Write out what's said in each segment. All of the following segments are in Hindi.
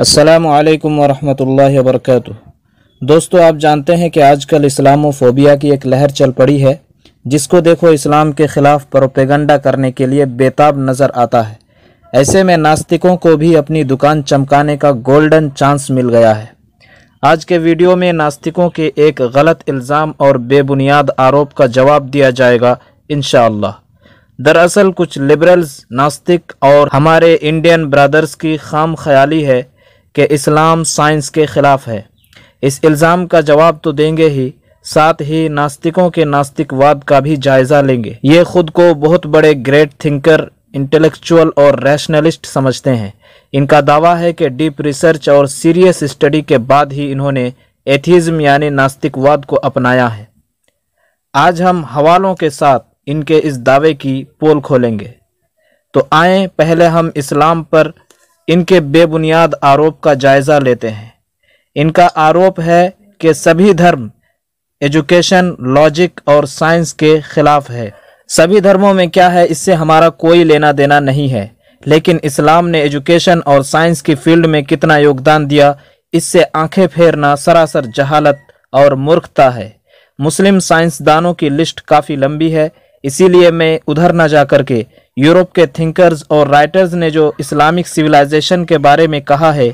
असलकम वरहमल वर्क दोस्तों आप जानते हैं कि आजकल इस्लामोफोबिया की एक लहर चल पड़ी है जिसको देखो इस्लाम के ख़िलाफ़ प्रोपेगंडा करने के लिए बेताब नज़र आता है ऐसे में नास्तिकों को भी अपनी दुकान चमकाने का गोल्डन चांस मिल गया है आज के वीडियो में नास्तिकों के एक गलत इल्ज़ाम और बेबुनियाद आरोप का जवाब दिया जाएगा इन दरअसल कुछ लिबरल्स नास्तिक और हमारे इंडियन ब्रदर्स की खाम ख्याली है कि इस्लाम साइंस के ख़िलाफ़ है इस इल्ज़ाम का जवाब तो देंगे ही साथ ही नास्तिकों के नास्तिकवाद का भी जायज़ा लेंगे ये खुद को बहुत बड़े ग्रेट थिंकर इंटेलेक्चुअल और रैशनलिस्ट समझते हैं इनका दावा है कि डीप रिसर्च और सीरियस स्टडी के बाद ही इन्होंने एथिज़्म यानी नास्तिकवाद को अपनाया है आज हम हवालों के साथ इनके इस दावे की पोल खोलेंगे तो आए पहले हम इस्लाम पर इनके बेबुनियाद आरोप का जायज़ा लेते हैं इनका आरोप है कि सभी धर्म एजुकेशन लॉजिक और साइंस के ख़िलाफ़ है सभी धर्मों में क्या है इससे हमारा कोई लेना देना नहीं है लेकिन इस्लाम ने एजुकेशन और साइंस की फील्ड में कितना योगदान दिया इससे आंखें फेरना सरासर जहालत और मूर्खता है मुस्लिम साइंसदानों की लिस्ट काफ़ी लंबी है इसीलिए मैं उधर ना जा करके यूरोप के थिंकर्स और राइटर्स ने जो इस्लामिक सिविलाइजेशन के बारे में कहा है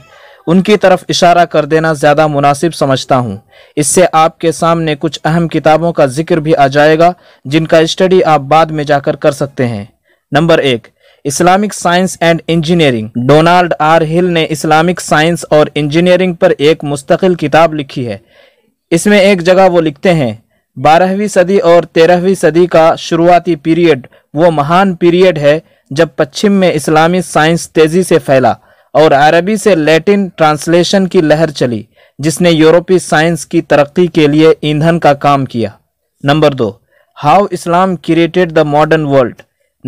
उनकी तरफ इशारा कर देना ज़्यादा मुनासिब समझता हूँ इससे आपके सामने कुछ अहम किताबों का जिक्र भी आ जाएगा जिनका स्टडी आप बाद में जाकर कर सकते हैं नंबर एक Islamic science and engineering Donald R Hill ने इस्लामिक साइंस और इंजीनियरिंग पर एक मुस्तकिल किताब लिखी है इसमें एक जगह वो लिखते हैं बारहवीं सदी और तेरहवीं सदी का शुरुआती पीरियड वो महान पीरियड है जब पश्चिम में इस्लामी साइंस तेजी से फैला और अरबी से लैटिन ट्रांसलेशन की लहर चली जिसने यूरोपीय साइंस की तरक्की के लिए ईंधन का काम किया नंबर दो how Islam created the modern world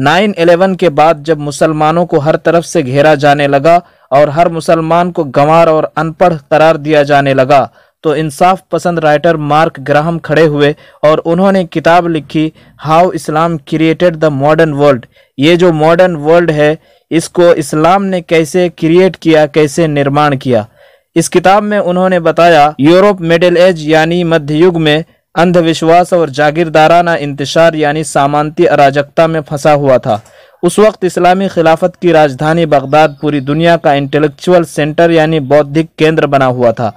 nine eleven के बाद जब मुसलमानों को हर तरफ से घेरा जाने लगा और हर मुसलमान को गंवार और अनपढ़ करार दिया जाने लगा तो इंसाफ पसंद राइटर मार्क ग्राहम खड़े हुए और उन्होंने किताब लिखी how Islam created the modern world ये जो मॉडर्न वर्ल्ड है इसको इस्लाम ने कैसे क्रिएट किया कैसे निर्माण किया इस किताब में उन्होंने बताया यूरोप मिडिल एज यानी मध्ययुग में अंधविश्वास और जागीरदाराना इंतशार यानी सामानती अराजकता में फंसा हुआ था उस वक्त इस्लामी खिलाफत की राजधानी बगदाद पूरी दुनिया का इंटेलेक्चुअल सेंटर यानी बौद्धिक केंद्र बना हुआ था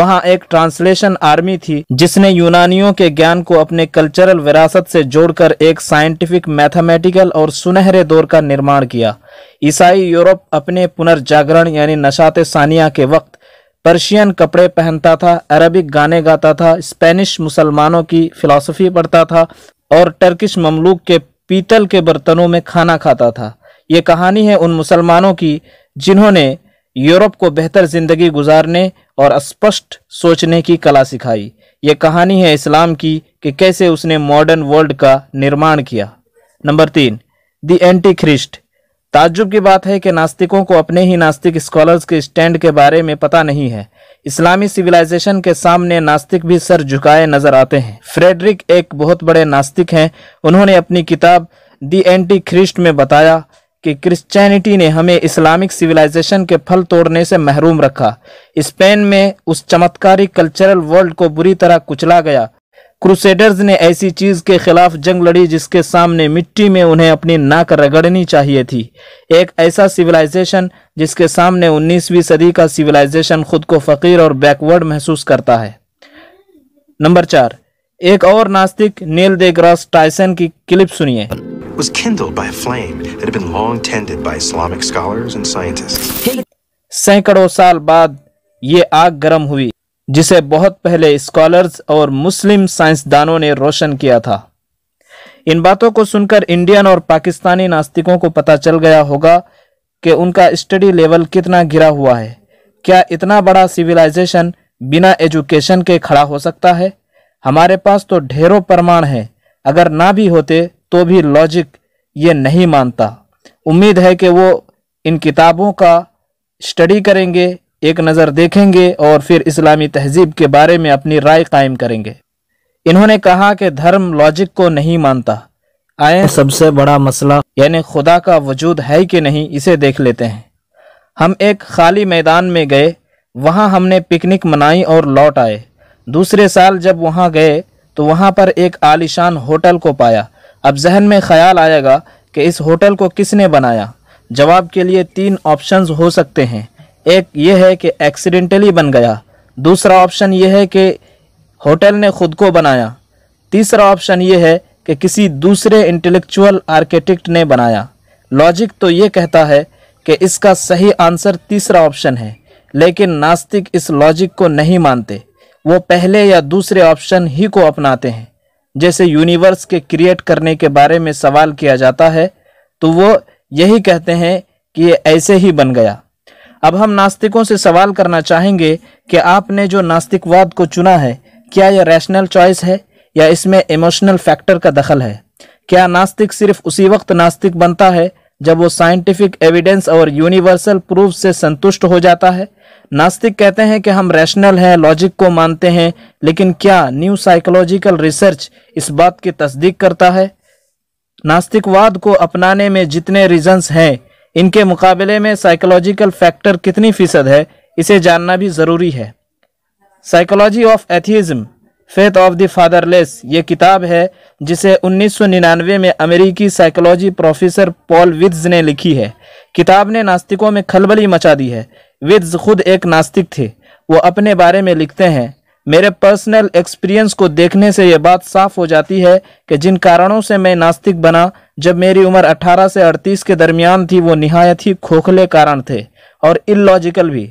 वहाँ एक ट्रांसलेशन आर्मी थी जिसने यूनानियों के ज्ञान को अपने कल्चरल विरासत से जोड़कर एक साइंटिफिक मैथमेटिकल और सुनहरे दौर का निर्माण किया ईसाई यूरोप अपने पुनर्जागरण यानी नशात सानिया के वक्त पर्शियन कपड़े पहनता था अरबिक गाने गाता था स्पेनिश मुसलमानों की फिलासफी पढ़ता था और टर्किश ममलूक के पीतल के बर्तनों में खाना खाता था ये कहानी है उन मुसलमानों की जिन्होंने यूरोप को बेहतर ज़िंदगी गुजारने और स्पष्ट सोचने की कला सिखाई ये कहानी है इस्लाम की कि कैसे उसने मॉडर्न वर्ल्ड का निर्माण किया नंबर तीन दी एंटी ख्रिस्ट ताज्जुब की बात है कि नास्तिकों को अपने ही नास्तिक स्कॉलर्स के स्टैंड के बारे में पता नहीं है इस्लामी सिविलाइजेशन के सामने नास्तिक भी सर झुकाए नजर आते हैं फ्रेडरिक एक बहुत बड़े नास्तिक हैं उन्होंने अपनी किताब दी एंटी ख्रिस्ट में बताया कि क्रिश्चियनिटी ने हमें इस्लामिक सिविलाइजेशन के फल तोड़ने से महरूम रखा स्पेन में उस चमत्कारी कल्चरल वर्ल्ड को बुरी तरह कुचला गया क्रूसेडर्स ने ऐसी चीज के खिलाफ जंग लड़ी जिसके सामने मिट्टी में उन्हें अपनी नाक रगड़नी चाहिए थी एक ऐसा सिविलाइजेशन जिसके सामने 19वीं सदी का सिविलाइजेशन खुद को फकीर और बैकवर्ड महसूस करता है नंबर चार एक और नास्तिक नील दे ग्रास टाइसन की क्लिप सुनिए सैकड़ों साल बाद ये आग गर्म हुई जिसे बहुत पहले स्कॉलर्स और मुस्लिम साइंसदानों ने रोशन किया था इन बातों को सुनकर इंडियन और पाकिस्तानी नास्तिकों को पता चल गया होगा कि उनका स्टडी लेवल कितना गिरा हुआ है क्या इतना बड़ा सिविलाइजेशन बिना एजुकेशन के खड़ा हो सकता है हमारे पास तो ढेरों प्रमाण हैं अगर ना भी होते तो भी लॉजिक ये नहीं मानता उम्मीद है कि वो इन किताबों का स्टडी करेंगे एक नज़र देखेंगे और फिर इस्लामी तहजीब के बारे में अपनी राय कायम करेंगे इन्होंने कहा कि धर्म लॉजिक को नहीं मानता आए सबसे बड़ा मसला यानी खुदा का वजूद है कि नहीं इसे देख लेते हैं हम एक खाली मैदान में गए वहाँ हमने पिकनिक मनाई और लौट आए दूसरे साल जब वहाँ गए तो वहाँ पर एक आलिशान होटल को पाया अब जहन में ख्याल आएगा कि इस होटल को किसने बनाया जवाब के लिए तीन ऑप्शंस हो सकते हैं एक ये है कि एक्सीडेंटली बन गया दूसरा ऑप्शन ये है कि होटल ने खुद को बनाया तीसरा ऑप्शन ये है कि किसी दूसरे इंटेलेक्चुअल आर्किटेक्ट ने बनाया लॉजिक तो ये कहता है कि इसका सही आंसर तीसरा ऑप्शन है लेकिन नास्तिक इस लॉजिक को नहीं मानते वो पहले या दूसरे ऑप्शन ही को अपनाते हैं जैसे यूनिवर्स के क्रिएट करने के बारे में सवाल किया जाता है तो वो यही कहते हैं कि ये ऐसे ही बन गया अब हम नास्तिकों से सवाल करना चाहेंगे कि आपने जो नास्तिकवाद को चुना है क्या यह रैशनल चॉइस है या इसमें इमोशनल फैक्टर का दखल है क्या नास्तिक सिर्फ उसी वक्त नास्तिक बनता है जब वो साइंटिफिक एविडेंस और यूनिवर्सल प्रूफ से संतुष्ट हो जाता है नास्तिक कहते हैं कि हम रैशनल हैं लॉजिक को मानते हैं लेकिन क्या न्यू साइकोलॉजिकल रिसर्च इस बात की तस्दीक करता है नास्तिकवाद को अपनाने में जितने रीजंस हैं इनके मुकाबले में साइकोलॉजिकल फैक्टर कितनी फीसद है इसे जानना भी ज़रूरी है psychology of atheism faith of the fatherless ये किताब है जिसे 1999 में अमेरिकी साइकोलॉजी प्रोफेसर पॉल विद्स ने लिखी है किताब ने नास्तिकों में खलबली मचा दी है विद्स खुद एक नास्तिक थे वो अपने बारे में लिखते हैं मेरे पर्सनल एक्सपीरियंस को देखने से ये बात साफ हो जाती है कि जिन कारणों से मैं नास्तिक बना जब मेरी उम्र 18 से 38 के दरमियान थी वो नहायत ही खोखले कारण थे और इलॉजिकल भी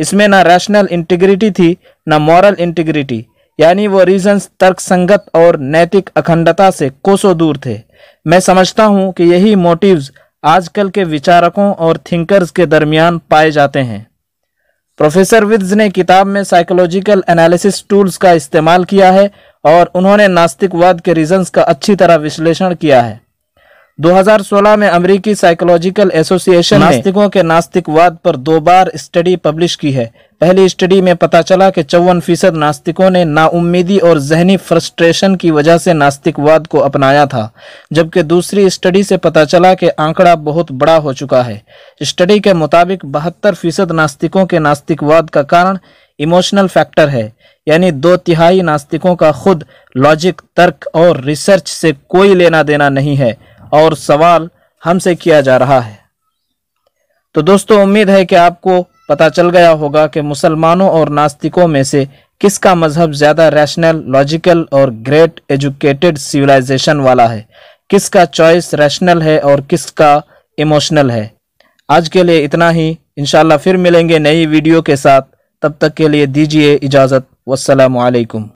इसमें ना रैशनल इंटीग्रिटी थी ना मॉरल इंटीग्रिटी यानी वो रीजंस तर्क संगत और नैतिक अखंडता से कोसों दूर थे मैं समझता हूँ कि यही मोटिव्स आजकल के विचारकों और थिंकर्स के दरमियान पाए जाते हैं प्रोफेसर विद्स ने किताब में साइकोलॉजिकल एनालिसिस टूल्स का इस्तेमाल किया है और उन्होंने नास्तिकवाद के रीजंस का अच्छी तरह विश्लेषण किया है 2016 में अमेरिकी साइकोलॉजिकल एसोसिएशन नास्तिकों के नास्तिकवाद पर दो बार स्टडी पब्लिश की है पहली स्टडी में पता चला कि चौवन फीसद नास्तिकों ने नाउम्मीदी और जहनी फ्रस्ट्रेशन की वजह से नास्तिकवाद को अपनाया था जबकि दूसरी स्टडी से पता चला कि आंकड़ा बहुत बड़ा हो चुका है स्टडी के मुताबिक बहत्तर फीसद नास्तिकों के नास्तिकवाद का कारण इमोशनल फैक्टर है यानी दो तिहाई नास्तिकों का खुद लॉजिक तर्क और रिसर्च से कोई लेना देना नहीं है और सवाल हमसे किया जा रहा है तो दोस्तों उम्मीद है कि आपको पता चल गया होगा कि मुसलमानों और नास्तिकों में से किसका मजहब ज़्यादा रैशनल लॉजिकल और ग्रेट एजुकेटेड सिविलाइजेशन वाला है किसका चॉइस रैशनल है और किसका इमोशनल है आज के लिए इतना ही इनशाला फिर मिलेंगे नई वीडियो के साथ तब तक के लिए दीजिए इजाज़त वालेकुम